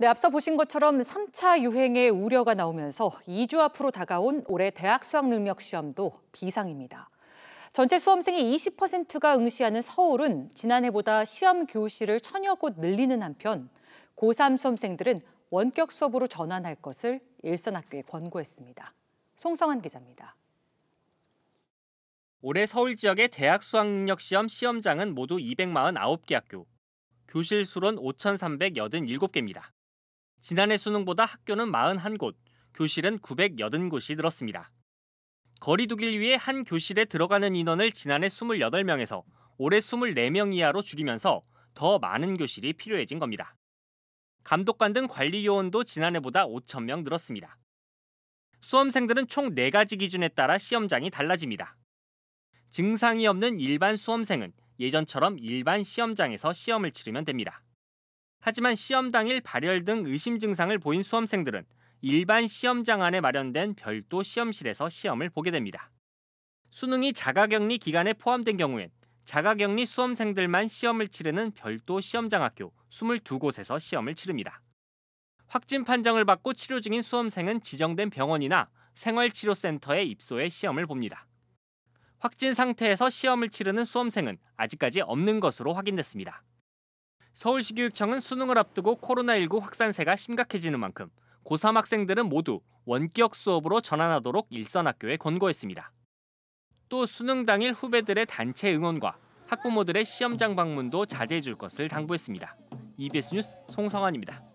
네, 앞서 보신 것처럼 3차 유행의 우려가 나오면서 2주 앞으로 다가온 올해 대학 수학 능력 시험도 비상입니다. 전체 수험생이 20%가 응시하는 서울은 지난해보다 시험 교실을 천여 곳 늘리는 한편 고3 수험생들은 원격 수업으로 전환할 것을 일선학교에 권고했습니다. 송성환 기자입니다. 올해 서울 지역의 대학 수학능력 시험 시험장은 모두 249개 학교, 교실 수론 5,387개입니다. 지난해 수능보다 학교는 41곳, 교실은 980곳이 늘었습니다. 거리두기를 위해 한 교실에 들어가는 인원을 지난해 28명에서 올해 24명 이하로 줄이면서 더 많은 교실이 필요해진 겁니다. 감독관 등 관리 요원도 지난해보다 5천 명 늘었습니다. 수험생들은 총 4가지 기준에 따라 시험장이 달라집니다. 증상이 없는 일반 수험생은 예전처럼 일반 시험장에서 시험을 치르면 됩니다. 하지만 시험 당일 발열 등 의심 증상을 보인 수험생들은 일반 시험장 안에 마련된 별도 시험실에서 시험을 보게 됩니다. 수능이 자가격리 기간에 포함된 경우엔 자가격리 수험생들만 시험을 치르는 별도 시험장 학교 22곳에서 시험을 치릅니다. 확진 판정을 받고 치료 중인 수험생은 지정된 병원이나 생활치료센터에 입소해 시험을 봅니다. 확진 상태에서 시험을 치르는 수험생은 아직까지 없는 것으로 확인됐습니다. 서울시 교육청은 수능을 앞두고 코로나19 확산세가 심각해지는 만큼 고3 학생들은 모두 원격 수업으로 전환하도록 일선 학교에 권고했습니다. 또 수능 당일 후배들의 단체 응원과 학부모들의 시험장 방문도 자제해 줄 것을 당부했습니다. EBS 뉴스 송성환입니다.